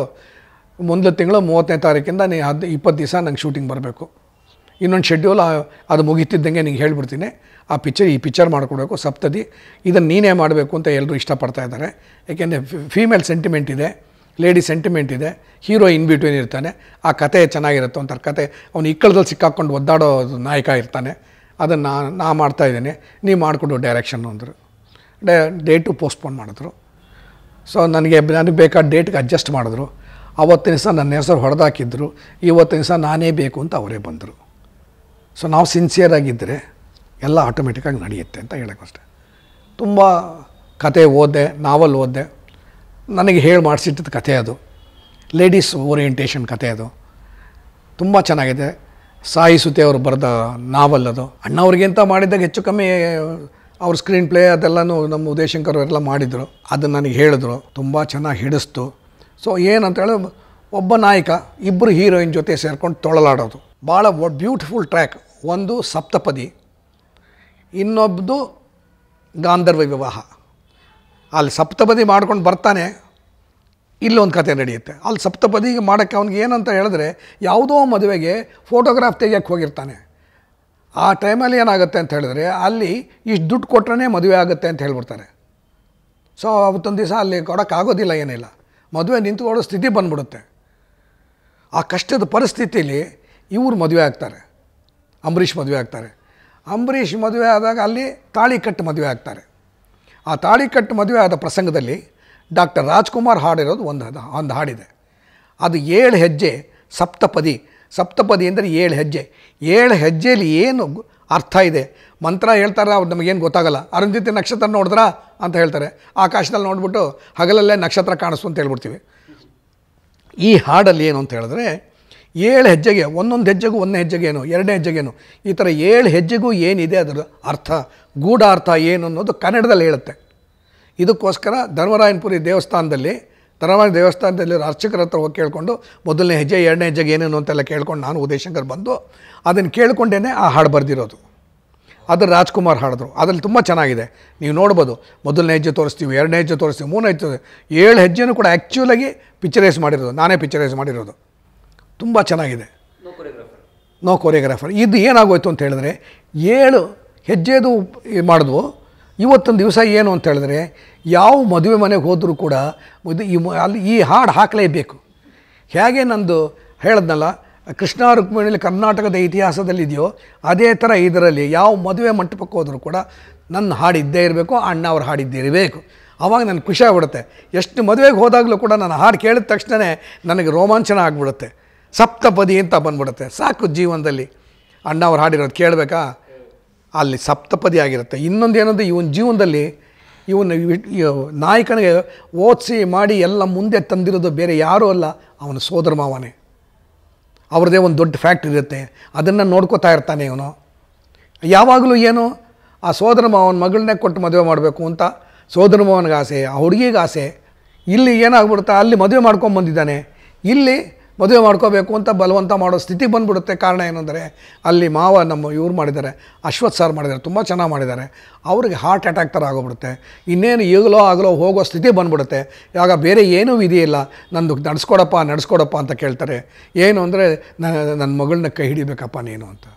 ಮುಂದಿನ ತಿಂಗಳು ಮೂವತ್ತನೇ ತಾರೀಕಿಂದ ನೀನು ಹದ್ದು ಇಪ್ಪತ್ತು ದಿವಸ ನಂಗೆ ಶೂಟಿಂಗ್ ಬರಬೇಕು ಇನ್ನೊಂದು ಶೆಡ್ಯೂಲ್ ಅದು ಮುಗೀತಿದ್ದಂಗೆ ನಿಂಗೆ ಹೇಳ್ಬಿಡ್ತೀನಿ ಆ ಪಿಕ್ಚರ್ ಈ ಪಿಕ್ಚರ್ ಮಾಡಿಕೊಡ್ಬೇಕು ಸಪ್ತದಿ ಇದನ್ನು ನೀನೇ ಮಾಡಬೇಕು ಅಂತ ಎಲ್ಲರೂ ಇಷ್ಟಪಡ್ತಾ ಇದ್ದಾರೆ ಯಾಕೆಂದರೆ ಫೀಮೇಲ್ ಸೆಂಟಿಮೆಂಟ್ ಇದೆ ಲೇಡಿ ಸೆಂಟಿಮೆಂಟ್ ಇದೆ ಹೀರೋ ಇನ್ ಬಿಟ್ವೀನ್ ಇರ್ತಾನೆ ಆ ಕತೆ ಚೆನ್ನಾಗಿರುತ್ತೆ ಅಂತ ಕತೆ ಅವನು ಇಕ್ಕಳದಲ್ಲಿ ಸಿಕ್ಕಾಕ್ಕೊಂಡು ಒದ್ದಾಡೋ ನಾಯಕ ಇರ್ತಾನೆ ಅದನ್ನು ನಾ ನಾ ಮಾಡ್ತಾಯಿದ್ದೀನಿ ನೀವು ಮಾಡಿಕೊಡು ಡೈರೆಕ್ಷನ್ ಅಂದರು ಡೇ ಡೇಟು ಪೋಸ್ಟ್ಪೋನ್ ಮಾಡಿದ್ರು ಸೊ ನನಗೆ ನನಗೆ ಬೇಕಾದ ಡೇಟ್ಗೆ ಅಡ್ಜಸ್ಟ್ ಮಾಡಿದ್ರು ಅವತ್ತಿನ ದಿವಸ ನನ್ನ ಹೆಸರು ಹೊಡೆದಾಕಿದ್ರು ಇವತ್ತಿನ ದಿವಸ ನಾನೇ ಬೇಕು ಅಂತ ಅವರೇ ಬಂದರು ಸೊ ನಾವು ಸಿನ್ಸಿಯರಾಗಿದ್ದರೆ ಎಲ್ಲ ಆಟೋಮೆಟಿಕ್ಕಾಗಿ ನಡೆಯುತ್ತೆ ಅಂತ ಹೇಳೋಕ್ಕಷ್ಟೆ ತುಂಬ ಕತೆ ಓದೆ ನಾವಲ್ ಓದಿದೆ ನನಗೆ ಹೇಳಿ ಮಾಡಿಸಿಟ್ಟಿದ್ದ ಕಥೆ ಅದು ಲೇಡೀಸ್ ಓರಿಯೆಂಟೇಷನ್ ಕಥೆ ಅದು ತುಂಬ ಚೆನ್ನಾಗಿದೆ ಸಾಯಿ ಸುತೆ ಅವರು ಬರೆದ ನಾವಲ್ ಅದು ಅಣ್ಣವ್ರಿಗಿಂತ ಮಾಡಿದ್ದಾಗ ಹೆಚ್ಚು ಕಮ್ಮಿ ಅವ್ರ ಸ್ಕ್ರೀನ್ ಪ್ಲೇ ಅದೆಲ್ಲನೂ ನಮ್ಮ ಉದಯಶಂಕರ್ ಅವರೆಲ್ಲ ಮಾಡಿದರು ಅದನ್ನು ನನಗೆ ಹೇಳಿದ್ರು ತುಂಬ ಚೆನ್ನಾಗಿ ಹಿಡಿಸ್ತು ಸೊ ಏನಂತೇಳಿ ಒಬ್ಬ ನಾಯಕ ಇಬ್ಬರು ಹೀರೋಯಿನ್ ಜೊತೆ ಸೇರ್ಕೊಂಡು ತೊಳಲಾಡೋದು ಭಾಳ ಬ್ಯೂಟಿಫುಲ್ ಟ್ರ್ಯಾಕ್ ಒಂದು ಸಪ್ತಪದಿ ಇನ್ನೊಬ್ಬದು ಗಾಂಧರ್ವ ವಿವಾಹ ಅಲ್ಲಿ ಸಪ್ತಪದಿ ಮಾಡ್ಕೊಂಡು ಬರ್ತಾನೆ ಇಲ್ಲೊಂದು ಕತೆ ನಡೆಯುತ್ತೆ ಅಲ್ಲಿ ಸಪ್ತಪದಿಗೆ ಮಾಡೋಕ್ಕೆ ಅವ್ನಿಗೆ ಏನಂತ ಹೇಳಿದ್ರೆ ಯಾವುದೋ ಮದುವೆಗೆ ಫೋಟೋಗ್ರಾಫ್ ತೆಗಿಯಕ್ಕೆ ಹೋಗಿರ್ತಾನೆ ಆ ಟೈಮಲ್ಲಿ ಏನಾಗುತ್ತೆ ಅಂತ ಹೇಳಿದ್ರೆ ಅಲ್ಲಿ ಇಷ್ಟು ದುಡ್ಡು ಕೊಟ್ರೇ ಮದುವೆ ಆಗುತ್ತೆ ಅಂತ ಹೇಳ್ಬಿಡ್ತಾರೆ ಸೊ ಅವತ್ತೊಂದು ದಿವಸ ಅಲ್ಲಿ ಕೊಡೋಕ್ಕಾಗೋದಿಲ್ಲ ಏನಿಲ್ಲ ಮದುವೆ ನಿಂತುಕೊಳ್ಳೋ ಸ್ಥಿತಿ ಬಂದ್ಬಿಡುತ್ತೆ ಆ ಕಷ್ಟದ ಪರಿಸ್ಥಿತಿಯಲ್ಲಿ ಇವ್ರು ಮದುವೆ ಆಗ್ತಾರೆ ಅಂಬರೀಷ್ ಮದುವೆ ಆಗ್ತಾರೆ ಅಂಬರೀಷ್ ಮದುವೆ ಆದಾಗ ಅಲ್ಲಿ ತಾಳಿ ಕಟ್ಟು ಮದುವೆ ಆಗ್ತಾರೆ ಆ ತಾಳಿಕಟ್ಟು ಮದುವೆ ಆದ ಪ್ರಸಂಗದಲ್ಲಿ ಡಾಕ್ಟರ್ ರಾಜ್ಕುಮಾರ್ ಹಾಡಿರೋದು ಒಂದು ಒಂದು ಹಾಡಿದೆ ಅದು ಏಳು ಹೆಜ್ಜೆ ಸಪ್ತಪದಿ ಸಪ್ತಪದಿ ಅಂದರೆ ಏಳು ಹೆಜ್ಜೆ ಏಳು ಹೆಜ್ಜೆಯಲ್ಲಿ ಏನು ಅರ್ಥ ಇದೆ ಮಂತ್ರ ಹೇಳ್ತಾರೆ ಅವ್ರು ನಮಗೇನು ಗೊತ್ತಾಗಲ್ಲ ಅರುಂಧತಿ ನಕ್ಷತ್ರ ನೋಡಿದ್ರಾ ಅಂತ ಹೇಳ್ತಾರೆ ಆಕಾಶದಲ್ಲಿ ನೋಡಿಬಿಟ್ಟು ಹಗಲಲ್ಲೇ ನಕ್ಷತ್ರ ಕಾಣಿಸ್ತು ಅಂತ ಹೇಳ್ಬಿಡ್ತೀವಿ ಈ ಹಾಡಲ್ಲಿ ಏನು ಅಂತ ಹೇಳಿದ್ರೆ ಏಳು ಹೆಜ್ಜೆಗೆ ಒಂದೊಂದು ಹೆಜ್ಜೆಗೂ ಒಂದನೇ ಹೆಜ್ಜೆಗೇನು ಎರಡನೇ ಹೆಜ್ಜೆಗೇನು ಈ ಥರ ಏಳು ಹೆಜ್ಜೆಗೂ ಏನಿದೆ ಅದರ ಅರ್ಥ ಗೂಢಾರ್ಥ ಏನು ಅನ್ನೋದು ಕನ್ನಡದಲ್ಲಿ ಹೇಳುತ್ತೆ ಇದಕ್ಕೋಸ್ಕರ ಧರ್ಮರಾಯನಪುರಿ ದೇವಸ್ಥಾನದಲ್ಲಿ ಧರ್ಮರಾಯ ದೇವಸ್ಥಾನದಲ್ಲಿ ಅರ್ಚಕರ ಹತ್ರ ಹೋಗಿ ಕೇಳಿಕೊಂಡು ಮೊದಲನೇ ಹೆಜ್ಜೆ ಎರಡನೇ ಹೆಜ್ಜೆಗೆ ಏನೇನು ಅಂತೆಲ್ಲ ಕೇಳ್ಕೊಂಡು ನಾನು ಉದಯಶಂಕರ್ ಬಂದು ಅದನ್ನು ಕೇಳಿಕೊಂಡೇನೆ ಆ ಹಾಡು ಬರೆದಿರೋದು ಅದು ರಾಜ್ಕುಮಾರ್ ಹಾಡಿದ್ರು ಅದರಲ್ಲಿ ತುಂಬ ಚೆನ್ನಾಗಿದೆ ನೀವು ನೋಡ್ಬೋದು ಮೊದಲನೇ ಹೆಜ್ಜೆ ತೋರಿಸ್ತೀವಿ ಎರಡನೇ ಹೆಜ್ಜೆ ತೋರಿಸ್ತೀವಿ ಮೂರನೇ ಹೆಜ್ಜೆ ಏಳು ಹೆಜ್ಜೆನೂ ಕೂಡ ಆ್ಯಕ್ಚುಲಾಗಿ ಪಿಕ್ಚರೈಸ್ ಮಾಡಿರೋದು ನಾನೇ ಪಿಕ್ಚರೈಸ್ ಮಾಡಿರೋದು ತುಂಬ ಚೆನ್ನಾಗಿದೆ ನೋ ಕೊರಿಯೋಗ್ರಾಫರ್ ಇದು ಏನಾಗೋಯ್ತು ಅಂತ ಹೇಳಿದ್ರೆ ಏಳು ಹೆಜ್ಜೆದು ಮಾಡಿದ್ವು ಇವತ್ತೊಂದು ದಿವಸ ಏನು ಅಂತ ಹೇಳಿದ್ರೆ ಯಾವ ಮದುವೆ ಮನೆಗೆ ಹೋದರೂ ಕೂಡ ಇದು ಈ ಅಲ್ಲಿ ಈ ಹಾಡು ಹಾಕಲೇಬೇಕು ಹೇಗೆ ನಂದು ಹೇಳದ್ನಲ್ಲ ಕೃಷ್ಣ ರುಕ್ಮಿಣಿಯಲ್ಲಿ ಕರ್ನಾಟಕದ ಇತಿಹಾಸದಲ್ಲಿ ಇದೆಯೋ ಅದೇ ಥರ ಇದರಲ್ಲಿ ಯಾವ ಮದುವೆ ಮಂಟಪಕ್ಕೆ ಹೋದರೂ ಕೂಡ ನನ್ನ ಹಾಡಿದ್ದೇ ಇರಬೇಕು ಅಣ್ಣ ಅವ್ರ ಹಾಡಿದ್ದೇ ಇರಬೇಕು ಆವಾಗ ನನಗೆ ಖುಷಿ ಆಗ್ಬಿಡುತ್ತೆ ಎಷ್ಟು ಮದುವೆಗೆ ಹೋದಾಗಲೂ ಕೂಡ ನಾನು ಹಾಡು ಕೇಳಿದ ತಕ್ಷಣವೇ ನನಗೆ ರೋಮಾಂಚನ ಆಗಿಬಿಡುತ್ತೆ ಸಪ್ತಪದಿ ಅಂತ ಬಂದ್ಬಿಡುತ್ತೆ ಸಾಕು ಜೀವನದಲ್ಲಿ ಅಣ್ಣ ಅವ್ರು ಹಾಡಿರೋದು ಕೇಳಬೇಕಾ ಅಲ್ಲಿ ಸಪ್ತಪದಿ ಆಗಿರುತ್ತೆ ಇನ್ನೊಂದು ಏನಂದರೆ ಇವನ ಜೀವನದಲ್ಲಿ ಇವನು ನಾಯಕನಿಗೆ ಓದಿಸಿ ಮಾಡಿ ಎಲ್ಲ ಮುಂದೆ ತಂದಿರೋದು ಬೇರೆ ಯಾರೂ ಅಲ್ಲ ಅವನ ಸೋದರ ಮಾವನೇ ಅವ್ರದ್ದೇ ಒಂದು ದೊಡ್ಡ ಫ್ಯಾಕ್ಟ್ರಿ ಇರುತ್ತೆ ಅದನ್ನು ನೋಡ್ಕೋತಾ ಇರ್ತಾನೆ ಇವನು ಯಾವಾಗಲೂ ಏನು ಆ ಸೋದರ ಮಾವನ ಮಗಳನ್ನೇ ಕೊಟ್ಟು ಮದುವೆ ಮಾಡಬೇಕು ಅಂತ ಸೋದರ ಮಾವನಿಗೆ ಆಸೆ ಆ ಹುಡುಗಿಗೆ ಆಸೆ ಇಲ್ಲಿ ಏನಾಗ್ಬಿಡುತ್ತೆ ಅಲ್ಲಿ ಮದುವೆ ಮಾಡ್ಕೊಂಡು ಇಲ್ಲಿ ಮದುವೆ ಮಾಡ್ಕೋಬೇಕು ಅಂತ ಬಲವಂತ ಮಾಡೋ ಸ್ಥಿತಿ ಬಂದ್ಬಿಡುತ್ತೆ ಕಾರಣ ಅಂದರೆ ಅಲ್ಲಿ ಮಾವ ನಮ್ಮ ಇವ್ರು ಮಾಡಿದ್ದಾರೆ ಅಶ್ವಥ್ ಸಾರ್ ಮಾಡಿದ್ದಾರೆ ತುಂಬ ಚೆನ್ನಾಗಿ ಮಾಡಿದ್ದಾರೆ ಅವ್ರಿಗೆ ಹಾರ್ಟ್ ಅಟ್ಯಾಕ್ ಥರ ಆಗೋಗ್ಬಿಡುತ್ತೆ ಇನ್ನೇನು ಈಗಲೋ ಆಗಲೋ ಹೋಗೋ ಸ್ಥಿತಿ ಬಂದ್ಬಿಡುತ್ತೆ ಇವಾಗ ಬೇರೆ ಏನೂ ಇಲ್ಲ ನಂದು ನಡೆಸ್ಕೊಡಪ್ಪ ನಡೆಸ್ಕೊಡಪ್ಪ ಅಂತ ಕೇಳ್ತಾರೆ ಏನು ಅಂದರೆ ನನ್ನ ಮಗಳನ್ನ ಕೈ ಹಿಡಿಬೇಕಪ್ಪ ನೀನು ಅಂತ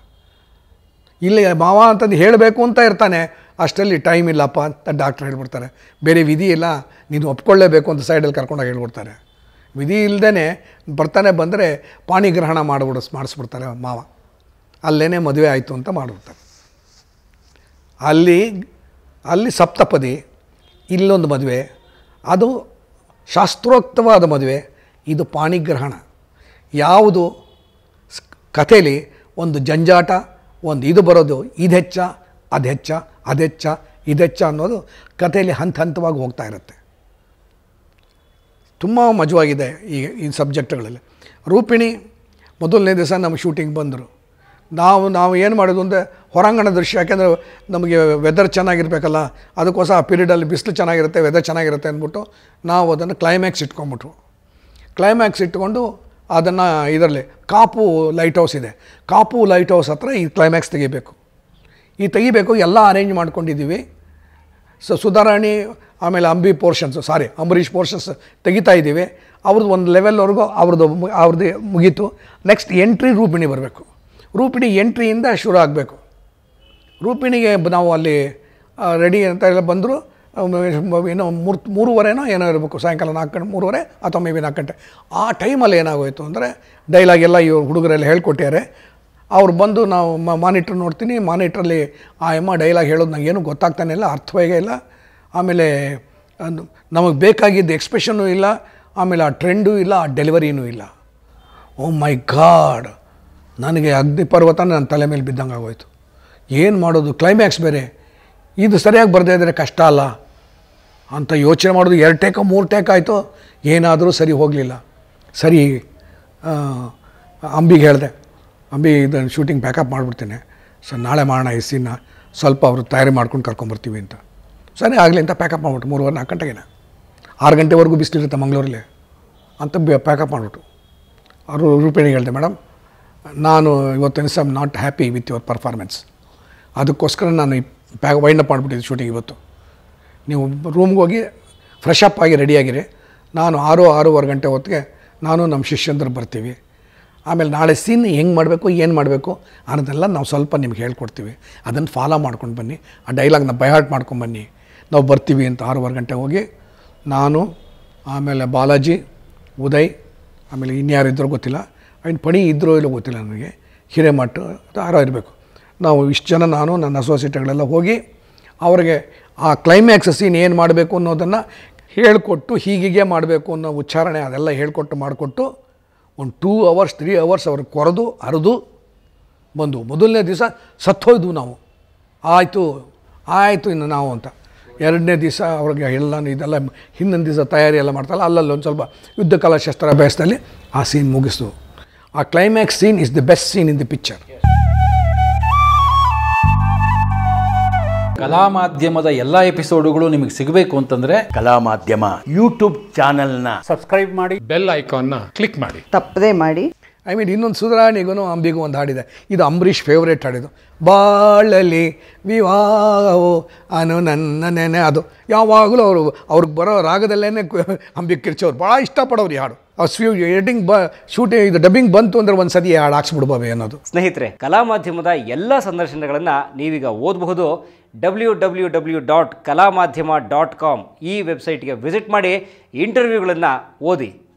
ಇಲ್ಲಿ ಮಾವ ಅಂತಂದು ಹೇಳಬೇಕು ಅಂತ ಇರ್ತಾನೆ ಅಷ್ಟರಲ್ಲಿ ಟೈಮ್ ಇಲ್ಲಪ್ಪ ಅಂತ ಡಾಕ್ಟ್ರ್ ಹೇಳ್ಬಿಡ್ತಾರೆ ಬೇರೆ ವಿಧಿ ಇಲ್ಲ ನೀನು ಒಪ್ಕೊಳ್ಳೇಬೇಕು ಅಂತ ಸೈಡಲ್ಲಿ ಕರ್ಕೊಂಡೋಗಿ ಹೇಳ್ಬಿಡ್ತಾರೆ ವಿಧಿ ಇಲ್ಲದೇ ಬರ್ತಾನೆ ಬಂದರೆ ಪಾಣಿಗ್ರಹಣ ಮಾಡಿಬಿಡ ಮಾಡಿಸ್ಬಿಡ್ತಾರೆ ಮಾವ ಅಲ್ಲೇ ಮದುವೆ ಆಯಿತು ಅಂತ ಮಾಡಿಬಿಡ್ತಾರೆ ಅಲ್ಲಿ ಅಲ್ಲಿ ಸಪ್ತಪದಿ ಇಲ್ಲೊಂದು ಮದುವೆ ಅದು ಶಾಸ್ತ್ರೋಕ್ತವಾದ ಮದುವೆ ಇದು ಪಾಣಿಗ್ರಹಣ ಯಾವುದು ಕಥೆಯಲ್ಲಿ ಒಂದು ಜಂಜಾಟ ಒಂದು ಇದು ಬರೋದು ಇದೆಚ್ಚ ಅದೆಚ್ಚ ಅದೆಚ್ಚ ಇದೆಚ್ಚ ಅನ್ನೋದು ಕಥೆಯಲ್ಲಿ ಹಂತ ಹಂತವಾಗಿ ಹೋಗ್ತಾ ಇರುತ್ತೆ ತುಂಬ ಮಜವಾಗಿದೆ ಈಗ ಈ ಸಬ್ಜೆಕ್ಟ್ಗಳಲ್ಲಿ ರೂಪಿಣಿ ಮೊದಲನೇ ದಿವಸ ನಮ್ಮ ಶೂಟಿಂಗ್ ಬಂದರು ನಾವು ನಾವು ಏನು ಮಾಡೋದು ಅಂದರೆ ಹೊರಾಂಗಣ ದೃಶ್ಯ ಯಾಕೆಂದರೆ ನಮಗೆ ವೆದರ್ ಚೆನ್ನಾಗಿರ್ಬೇಕಲ್ಲ ಅದಕ್ಕೋಸ್ಕರ ಆ ಪೀರಿಯಡಲ್ಲಿ ಬಿಸಿಲು ಚೆನ್ನಾಗಿರುತ್ತೆ ವೆದರ್ ಚೆನ್ನಾಗಿರುತ್ತೆ ಅಂದ್ಬಿಟ್ಟು ನಾವು ಅದನ್ನು ಕ್ಲೈಮ್ಯಾಕ್ಸ್ ಇಟ್ಕೊಂಬಿಟ್ರು ಕ್ಲೈಮ್ಯಾಕ್ಸ್ ಇಟ್ಕೊಂಡು ಅದನ್ನು ಇದರಲ್ಲಿ ಕಾಪು ಲೈಟ್ ಹೌಸ್ ಇದೆ ಕಾಪು ಲೈಟ್ ಹೌಸ್ ಹತ್ರ ಈ ಕ್ಲೈಮ್ಯಾಕ್ಸ್ ತೆಗಿಬೇಕು ಈ ತೆಗಿಬೇಕು ಎಲ್ಲ ಅರೇಂಜ್ ಮಾಡ್ಕೊಂಡಿದ್ದೀವಿ ಸೊ ಸುಧಾರಾಣಿ ಆಮೇಲೆ Ambi portions sorry Ambareesh portions ತೆಗಿತಾ ಇದ್ದೀವಿ ಅವ್ರದ್ದು ಒಂದು ಲೆವೆಲ್ವರೆಗೂ ಅವ್ರದ್ದು ಅವ್ರದ್ದು ಮುಗೀತು ನೆಕ್ಸ್ಟ್ ಎಂಟ್ರಿ ರೂಪಿಣಿ ಬರಬೇಕು ರೂಪಿಣಿ ಎಂಟ್ರಿಯಿಂದ ಶುರು ಆಗಬೇಕು ರೂಪಿಣಿಗೆ ನಾವು ಅಲ್ಲಿ ರೆಡಿ ಅಂತ ಎಲ್ಲ ಬಂದರು ಏನೋ ಮೂರು ಮೂರುವರೆನೋ ಏನೋ ಇರಬೇಕು ಸಾಯಂಕಾಲ ನಾಲ್ಕು ಗಂಟೆ ಮೂರುವರೆ ಅಥವಾ ಮೇ ಬಿ ನಾಲ್ಕು ಗಂಟೆ ಆ ಟೈಮಲ್ಲಿ ಏನಾಗೋಯಿತು ಅಂದರೆ ಡೈಲಾಗ್ ಎಲ್ಲ ಇವ್ರು ಹುಡುಗರೆಲ್ಲ ಹೇಳ್ಕೊಟ್ಟಾರೆ ಅವ್ರು ಬಂದು ನಾವು ಮಾನಿಟ್ರ್ ನೋಡ್ತೀನಿ ಮಾನಿಟ್ರಲ್ಲಿ ಆ ಎಮ್ಮ ಡೈಲಾಗ್ ಹೇಳೋದು ನನಗೇನು ಗೊತ್ತಾಗ್ತಾನೆ ಇಲ್ಲ ಅರ್ಥವಾಗೇ ಇಲ್ಲ ಆಮೇಲೆ ನಮಗೆ ಬೇಕಾಗಿದ್ದ ಎಕ್ಸ್ಪ್ರೆಷನ್ನೂ ಇಲ್ಲ ಆಮೇಲೆ ಆ ಟ್ರೆಂಡು ಇಲ್ಲ ಆ ಡೆಲಿವರಿನೂ ಇಲ್ಲ ಓ ಮೈ ಗಾಡ್ ನನಗೆ ಅಗ್ನಿ ಪರ್ವತ ನನ್ನ ತಲೆ ಮೇಲೆ ಬಿದ್ದಂಗೆ ಆಗೋಯ್ತು ಏನು ಮಾಡೋದು ಕ್ಲೈಮ್ಯಾಕ್ಸ್ ಬೇರೆ ಇದು ಸರಿಯಾಗಿ ಬರದೇ ಇದ್ದರೆ ಕಷ್ಟ ಅಲ್ಲ ಅಂತ ಯೋಚನೆ ಮಾಡೋದು ಎರಡು ಟೇಕ ಮೂರು ಟೇಕ್ ಆಯಿತು ಏನಾದರೂ ಸರಿ ಹೋಗಲಿಲ್ಲ ಸರಿ ಅಂಬಿಗೆ ಹೇಳಿದೆ ಅಂಬಿ ಇದನ್ನು ಶೂಟಿಂಗ್ ಬ್ಯಾಕಪ್ ಮಾಡಿಬಿಡ್ತೀನಿ ಸೊ ನಾಳೆ ಮಾಡೋಣ ಈ ಸಿನ ಸ್ವಲ್ಪ ಅವರು ತಯಾರಿ ಮಾಡ್ಕೊಂಡು ಕರ್ಕೊಂಬರ್ತೀವಿ ಅಂತ ಸರಿ ಆಗಲಿ ಅಂತ ಪ್ಯಾಕಪ್ ಮಾಡ್ಬಿಟ್ಟು ಮೂರುವರೆ ನಾಲ್ಕು ಗಂಟೆಗೆ ಆರು ಗಂಟೆವರೆಗೂ ಬಿಸಿಲಿರುತ್ತೆ ಮಂಗ್ಳೂರಲ್ಲಿ ಅಂತ ಬಿ ಪ್ಯಾಕಪ್ ಮಾಡಿಬಿಟ್ಟು ಅವರು ರೂಪೇಣಿ ಹೇಳಿದೆ ಮೇಡಮ್ ನಾನು ಇವತ್ತು ಎನ್ಸ್ I'm not happy with your performance ಅದಕ್ಕೋಸ್ಕರ ನಾನು ಈ ಪ್ಯಾಕ್ ವೈಂಡಪ್ ಮಾಡಿಬಿಟ್ಟಿದ್ದೆ ಶೂಟಿಂಗ್ ಇವತ್ತು ನೀವು ರೂಮ್ಗೆ ಹೋಗಿ ಫ್ರೆಶ್ ಅಪ್ ಆಗಿ ರೆಡಿಯಾಗಿರಿ ನಾನು ಆರು ಆರೂವರೆ ಗಂಟೆ ಹೊತ್ತಿಗೆ ನಾನು ನಮ್ಮ ಶಿಷ್ಯಂದರು ಬರ್ತೀವಿ ಆಮೇಲೆ ನಾಳೆ ಸೀನ್ ಹೆಂಗೆ ಮಾಡಬೇಕು ಏನು ಮಾಡಬೇಕು ಅನ್ನೋದೆಲ್ಲ ನಾವು ಸ್ವಲ್ಪ ನಿಮ್ಗೆ ಹೇಳ್ಕೊಡ್ತೀವಿ ಅದನ್ನು ಫಾಲೋ ಮಾಡ್ಕೊಂಡು ಬನ್ನಿ ಆ ಡೈಲಾಗ್ನ ಬೈಹಾರ್ಟ್ ಮಾಡ್ಕೊಂಡು ಬನ್ನಿ ನಾವು ಬರ್ತೀವಿ ಅಂತ ಆರೂವರೆ ಗಂಟೆ ಹೋಗಿ ನಾನು ಆಮೇಲೆ ಬಾಲಾಜಿ ಉದಯ್ ಆಮೇಲೆ ಇನ್ಯಾರು ಇದ್ದರೂ ಗೊತ್ತಿಲ್ಲ ಇನ್ನು ಪಣಿ ಇದ್ದರೂ ಇಲ್ಲೋ ಗೊತ್ತಿಲ್ಲ ನನಗೆ ಹಿರೇಮಠ ಆರೋ ಇರಬೇಕು ನಾವು ಇಷ್ಟು ಜನ ನಾನು ನನ್ನ ಅಸೋಸಿಯೇಟ್ಗಳೆಲ್ಲ ಹೋಗಿ ಅವರಿಗೆ ಆ ಕ್ಲೈಮ್ಯಾಕ್ಸ್ ಸೀನ್ ಏನು ಮಾಡಬೇಕು ಅನ್ನೋದನ್ನು ಹೇಳಿಕೊಟ್ಟು ಹೀಗೀಗೆ ಮಾಡಬೇಕು ಅನ್ನೋ ಉಚ್ಚಾರಣೆ ಅದೆಲ್ಲ ಹೇಳಿಕೊಟ್ಟು ಮಾಡಿಕೊಟ್ಟು ಒಂದು ಟೂ ಅವರ್ಸ್ ತ್ರೀ ಅವರ್ಸ್ ಅವ್ರಿಗೆ ಕೊರೆದು ಹರಿದು ಬಂದು ಮೊದಲನೇ ದಿವಸ ಸತ್ತೋಯ್ದು ನಾವು ಆಯಿತು ಆಯಿತು ಇನ್ನು ನಾವು ಅಂತ ಎರಡನೇ ದಿವಸ ಅವ್ರಿಗೆ ಎಲ್ಲ ಇದೆಲ್ಲ ಹಿಂದಿನ ದಿವಸ ತಯಾರಿ ಎಲ್ಲ ಮಾಡ್ತಾರಲ್ಲ ಅಲ್ಲಲ್ಲೊಂದು ಸ್ವಲ್ಪ ಯುದ್ಧ ಕಲಾ ಶಸ್ತ್ರಾಭ್ಯಾಸದಲ್ಲಿ ಆ ಸೀನ್ ಮುಗಿಸ್ತು ಆ climax scene is the best scene in the picture ಕಲಾ ಮಾಧ್ಯಮದ ಎಲ್ಲ ಎಪಿಸೋಡ್ಗಳು ನಿಮಗೆ ಸಿಗಬೇಕು ಅಂತಂದ್ರೆ ಕಲಾ ಮಾಧ್ಯಮ ಯೂಟ್ಯೂಬ್ ನ ಸಬ್ಸ್ಕ್ರೈಬ್ ಮಾಡಿ ಬೆಲ್ ನ ಕ್ಲಿಕ್ ಮಾಡಿ ತಪ್ಪದೇ ಮಾಡಿ ಐ ಮೀನ್ ಇನ್ನೊಂದು ಸುಧಾರಣಿಗೂ ಅಂಬಿಗೂ ಒಂದು ಹಾಡಿದೆ ಇದು ಅಂಬರೀಷ್ ಫೇವ್ರೇಟ್ ಹಾಡಿದು ಬಾಳಲಿ ವಿವಾಹವೋ ಅನು ನನ್ನ ನೆನೆ ಅದು ಯಾವಾಗಲೂ ಅವರು ಅವ್ರಿಗೆ ಬರೋ ರಾಗದಲ್ಲೇ ಅಂಬಿಗೆ ಕಿರ್ಚೋರು ಭಾಳ ಇಷ್ಟಪಡೋರು ಈ ಹಾಡು ಆ ಸ್ವ್ಯೂ ಎಡಿಟಿಂಗ್ ಬ ಶೂಟಿಂಗ್ ಇದು ಡಬ್ಬಿಂಗ್ ಬಂತು ಅಂದರೆ ಒಂದು ಸತಿ ಹಾಡು ಹಾಕ್ಸ್ಬಿಡ್ಬೋದು ಅನ್ನೋದು ಸ್ನೇಹಿತರೆ ಕಲಾ ಮಾಧ್ಯಮದ ಎಲ್ಲ ಸಂದರ್ಶನಗಳನ್ನು ನೀವೀಗ ಓದಬಹುದು ಡಬ್ಲ್ಯೂ ಡಬ್ಲ್ಯೂ ಡಬ್ಲ್ಯೂ ಡಾಟ್ ಕಲಾ ಮಾಧ್ಯಮ ಡಾಟ್ ಕಾಮ್ ಈ ವೆಬ್ಸೈಟ್ಗೆ ವಿಸಿಟ್ ಮಾಡಿ ಇಂಟರ್ವ್ಯೂಗಳನ್ನು ಓದಿ